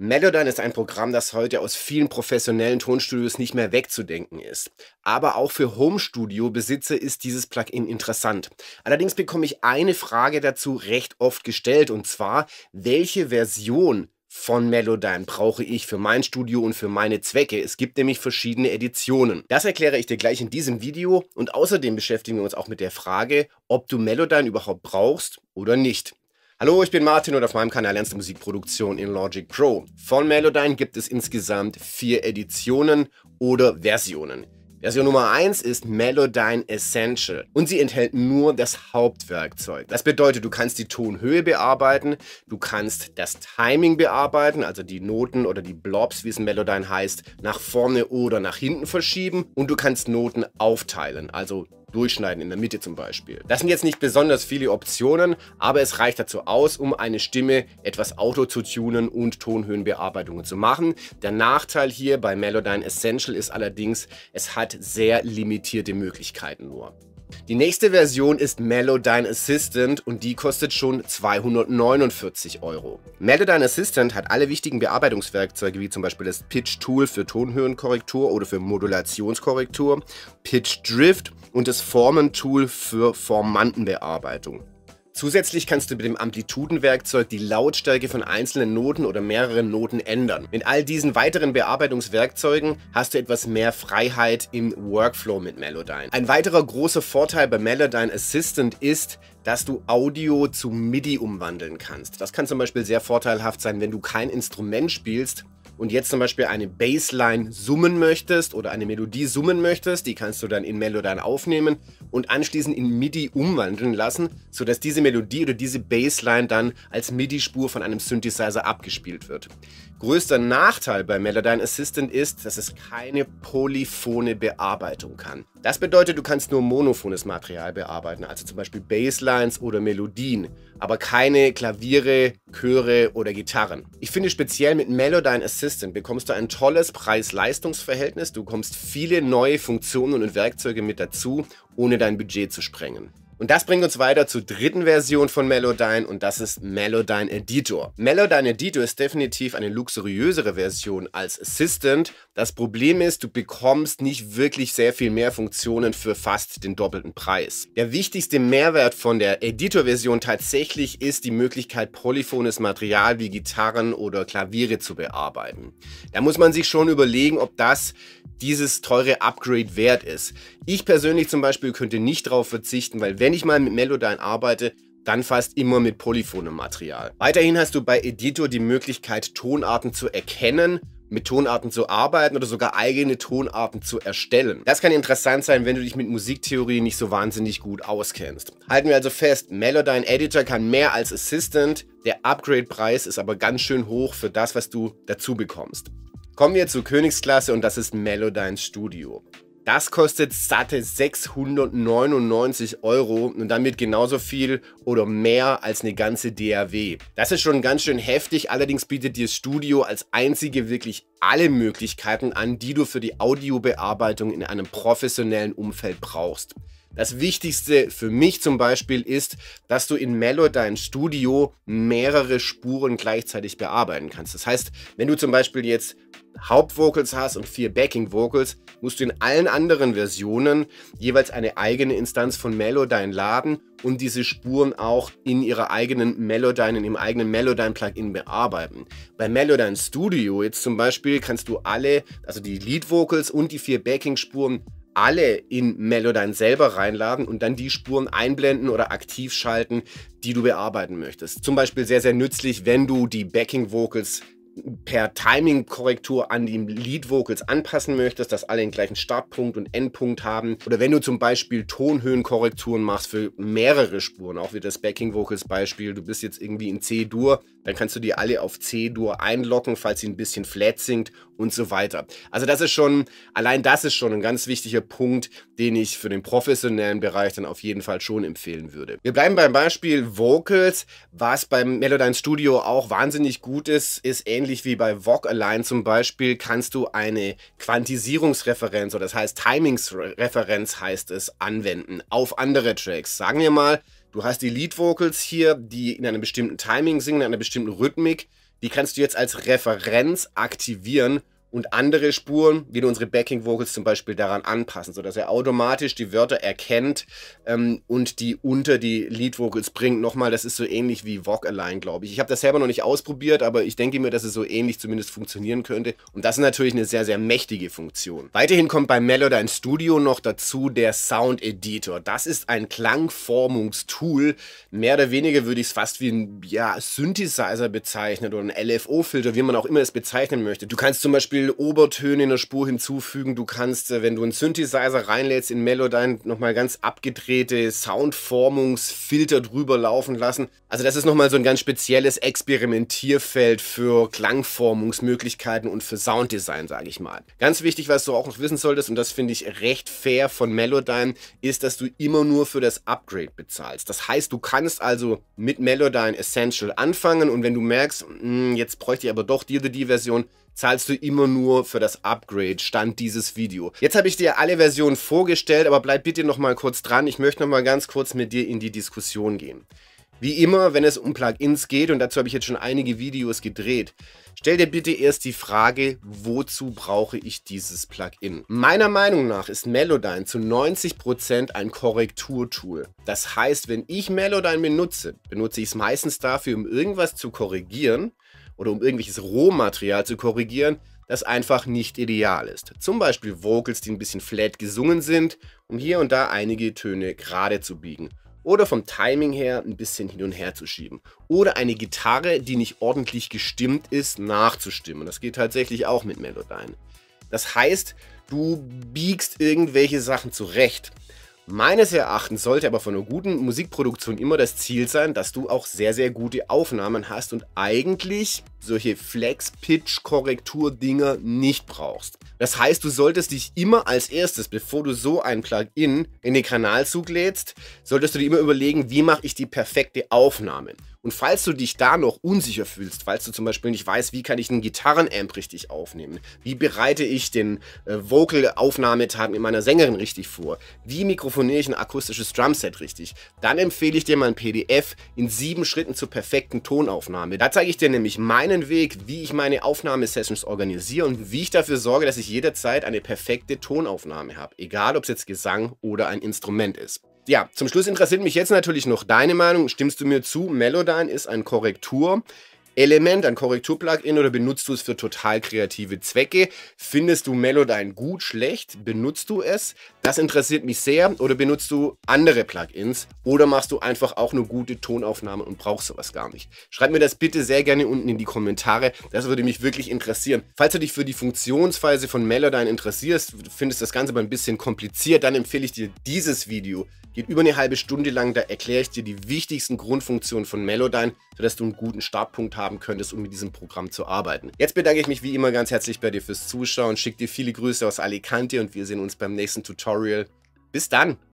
Melodyne ist ein Programm, das heute aus vielen professionellen Tonstudios nicht mehr wegzudenken ist. Aber auch für Home-Studio-Besitzer ist dieses Plugin interessant. Allerdings bekomme ich eine Frage dazu recht oft gestellt, und zwar, welche Version von Melodyne brauche ich für mein Studio und für meine Zwecke. Es gibt nämlich verschiedene Editionen. Das erkläre ich dir gleich in diesem Video und außerdem beschäftigen wir uns auch mit der Frage, ob du Melodyne überhaupt brauchst oder nicht. Hallo, ich bin Martin und auf meinem Kanal lernst du Musikproduktion in Logic Pro. Von Melodyne gibt es insgesamt vier Editionen oder Versionen. Version Nummer 1 ist Melodyne Essential und sie enthält nur das Hauptwerkzeug. Das bedeutet, du kannst die Tonhöhe bearbeiten, du kannst das Timing bearbeiten, also die Noten oder die Blobs, wie es in Melodyne heißt, nach vorne oder nach hinten verschieben und du kannst Noten aufteilen, also durchschneiden, in der Mitte zum Beispiel. Das sind jetzt nicht besonders viele Optionen, aber es reicht dazu aus, um eine Stimme etwas auto zu tunen und Tonhöhenbearbeitungen zu machen. Der Nachteil hier bei Melodyne Essential ist allerdings, es hat sehr limitierte Möglichkeiten nur. Die nächste Version ist Melodyne Assistant und die kostet schon 249 Euro. Melodyne Assistant hat alle wichtigen Bearbeitungswerkzeuge wie zum Beispiel das Pitch Tool für Tonhöhenkorrektur oder für Modulationskorrektur, Pitch Drift und das Formen Tool für Formantenbearbeitung. Zusätzlich kannst du mit dem Amplitudenwerkzeug die Lautstärke von einzelnen Noten oder mehreren Noten ändern. Mit all diesen weiteren Bearbeitungswerkzeugen hast du etwas mehr Freiheit im Workflow mit Melodyne. Ein weiterer großer Vorteil bei Melodyne Assistant ist, dass du Audio zu MIDI umwandeln kannst. Das kann zum Beispiel sehr vorteilhaft sein, wenn du kein Instrument spielst, und jetzt zum Beispiel eine Bassline summen möchtest oder eine Melodie summen möchtest, die kannst du dann in Melodyne aufnehmen und anschließend in MIDI umwandeln lassen, sodass diese Melodie oder diese Bassline dann als MIDI-Spur von einem Synthesizer abgespielt wird. Größter Nachteil bei Melodyne Assistant ist, dass es keine polyphone Bearbeitung kann. Das bedeutet, du kannst nur monophones Material bearbeiten, also zum Beispiel Basslines oder Melodien, aber keine Klaviere, Chöre oder Gitarren. Ich finde speziell mit Melodyne Assistant Assistant bekommst du ein tolles Preis-Leistungs-Verhältnis. Du bekommst viele neue Funktionen und Werkzeuge mit dazu, ohne dein Budget zu sprengen. Und das bringt uns weiter zur dritten Version von Melodyne und das ist Melodyne Editor. Melodyne Editor ist definitiv eine luxuriösere Version als Assistant. Das Problem ist, du bekommst nicht wirklich sehr viel mehr Funktionen für fast den doppelten Preis. Der wichtigste Mehrwert von der Editor-Version tatsächlich ist die Möglichkeit, polyphones Material wie Gitarren oder Klaviere zu bearbeiten. Da muss man sich schon überlegen, ob das dieses teure Upgrade wert ist. Ich persönlich zum Beispiel könnte nicht darauf verzichten, weil wenn wenn ich mal mit Melodyne arbeite, dann fast immer mit polyphonem Material. Weiterhin hast du bei Editor die Möglichkeit, Tonarten zu erkennen mit Tonarten zu arbeiten oder sogar eigene Tonarten zu erstellen. Das kann interessant sein, wenn du dich mit Musiktheorie nicht so wahnsinnig gut auskennst. Halten wir also fest, Melodyne Editor kann mehr als Assistant, der Upgrade-Preis ist aber ganz schön hoch für das, was du dazu bekommst. Kommen wir zur Königsklasse und das ist Melodyne Studio. Das kostet satte 699 Euro und damit genauso viel oder mehr als eine ganze DAW. Das ist schon ganz schön heftig, allerdings bietet dir Studio als einzige wirklich alle Möglichkeiten an, die du für die Audiobearbeitung in einem professionellen Umfeld brauchst. Das Wichtigste für mich zum Beispiel ist, dass du in Melodyne Studio mehrere Spuren gleichzeitig bearbeiten kannst. Das heißt, wenn du zum Beispiel jetzt Hauptvocals hast und vier Backing Vocals, musst du in allen anderen Versionen jeweils eine eigene Instanz von Melodyne laden und diese Spuren auch in ihrer eigenen Melodyne, in ihrem eigenen Melodyne-Plugin bearbeiten. Bei Melodyne Studio jetzt zum Beispiel kannst du alle, also die Lead Vocals und die vier Backing-Spuren alle in Melodyne selber reinladen und dann die Spuren einblenden oder aktiv schalten, die du bearbeiten möchtest. Zum Beispiel sehr, sehr nützlich, wenn du die Backing Vocals per Timing-Korrektur an die Lead-Vocals anpassen möchtest, dass alle den gleichen Startpunkt und Endpunkt haben. Oder wenn du zum Beispiel Tonhöhenkorrekturen machst für mehrere Spuren, auch wie das Backing-Vocals-Beispiel, du bist jetzt irgendwie in C-Dur, dann kannst du die alle auf C-Dur einlocken, falls sie ein bisschen flat singt und so weiter. Also das ist schon, allein das ist schon ein ganz wichtiger Punkt, den ich für den professionellen Bereich dann auf jeden Fall schon empfehlen würde. Wir bleiben beim Beispiel Vocals, was beim Melodyne Studio auch wahnsinnig gut ist, ist ähnlich ähnlich wie bei Walk Align zum Beispiel kannst du eine Quantisierungsreferenz oder das heißt Timingsreferenz heißt es anwenden auf andere Tracks. Sagen wir mal, du hast die Lead Vocals hier, die in einem bestimmten Timing singen, in einer bestimmten Rhythmik. Die kannst du jetzt als Referenz aktivieren und andere Spuren, wie wir unsere Backing Vocals zum Beispiel daran anpassen, sodass er automatisch die Wörter erkennt ähm, und die unter die Lead Vocals bringt. Nochmal, das ist so ähnlich wie Walk Align, glaube ich. Ich habe das selber noch nicht ausprobiert, aber ich denke mir, dass es so ähnlich zumindest funktionieren könnte. Und das ist natürlich eine sehr, sehr mächtige Funktion. Weiterhin kommt bei Melodyne Studio noch dazu der Sound Editor. Das ist ein Klangformungstool. Mehr oder weniger würde ich es fast wie ein ja, Synthesizer bezeichnen oder ein LFO-Filter, wie man auch immer es bezeichnen möchte. Du kannst zum Beispiel Beispiel Obertöne in der Spur hinzufügen. Du kannst, äh, wenn du einen Synthesizer reinlädst in Melodyne, nochmal ganz abgedrehte Soundformungsfilter drüber laufen lassen. Also das ist nochmal so ein ganz spezielles Experimentierfeld für Klangformungsmöglichkeiten und für Sounddesign, sage ich mal. Ganz wichtig, was du auch noch wissen solltest, und das finde ich recht fair von Melodyne, ist, dass du immer nur für das Upgrade bezahlst. Das heißt, du kannst also mit Melodyne Essential anfangen und wenn du merkst, mh, hm, jetzt bräuchte ich aber doch dir die Version, zahlst du immer nur für das Upgrade, stand dieses Video. Jetzt habe ich dir alle Versionen vorgestellt, aber bleib bitte noch mal kurz dran. Ich möchte noch mal ganz kurz mit dir in die Diskussion gehen. Wie immer, wenn es um Plugins geht, und dazu habe ich jetzt schon einige Videos gedreht, stell dir bitte erst die Frage, wozu brauche ich dieses Plugin? Meiner Meinung nach ist Melodyne zu 90% ein Korrekturtool. Das heißt, wenn ich Melodyne benutze, benutze ich es meistens dafür, um irgendwas zu korrigieren, oder um irgendwelches Rohmaterial zu korrigieren, das einfach nicht ideal ist. Zum Beispiel Vocals, die ein bisschen flat gesungen sind, um hier und da einige Töne gerade zu biegen. Oder vom Timing her ein bisschen hin und her zu schieben. Oder eine Gitarre, die nicht ordentlich gestimmt ist, nachzustimmen. Das geht tatsächlich auch mit Melodyne. Das heißt, du biegst irgendwelche Sachen zurecht. Meines Erachtens sollte aber von einer guten Musikproduktion immer das Ziel sein, dass du auch sehr, sehr gute Aufnahmen hast und eigentlich solche Flex-Pitch-Korrektur-Dinger nicht brauchst. Das heißt, du solltest dich immer als erstes, bevor du so ein Plugin in den Kanalzug lädst, solltest du dir immer überlegen, wie mache ich die perfekte Aufnahme. Und falls du dich da noch unsicher fühlst, falls du zum Beispiel nicht weißt, wie kann ich einen Gitarrenamp richtig aufnehmen, wie bereite ich den äh, vocal aufnahmetag mit meiner Sängerin richtig vor, wie mikrofoniere ich ein akustisches Drumset richtig, dann empfehle ich dir mal ein PDF in sieben Schritten zur perfekten Tonaufnahme. Da zeige ich dir nämlich meinen Weg, wie ich meine Aufnahmesessions organisiere und wie ich dafür sorge, dass ich jederzeit eine perfekte Tonaufnahme habe, egal ob es jetzt Gesang oder ein Instrument ist ja, zum Schluss interessiert mich jetzt natürlich noch deine Meinung. Stimmst du mir zu? Melodyne ist ein Korrektur Element, ein Korrektur-Plugin oder benutzt du es für total kreative Zwecke? Findest du Melodyne gut, schlecht? Benutzt du es? Das interessiert mich sehr. Oder benutzt du andere Plugins? Oder machst du einfach auch nur gute Tonaufnahmen und brauchst sowas gar nicht? Schreib mir das bitte sehr gerne unten in die Kommentare. Das würde mich wirklich interessieren. Falls du dich für die Funktionsweise von Melodyne interessierst, findest das Ganze aber ein bisschen kompliziert, dann empfehle ich dir dieses Video. Geht über eine halbe Stunde lang, da erkläre ich dir die wichtigsten Grundfunktionen von Melodyne, sodass du einen guten Startpunkt hast haben könntest, um mit diesem Programm zu arbeiten. Jetzt bedanke ich mich wie immer ganz herzlich bei dir fürs Zuschauen, schicke dir viele Grüße aus Alicante und wir sehen uns beim nächsten Tutorial. Bis dann!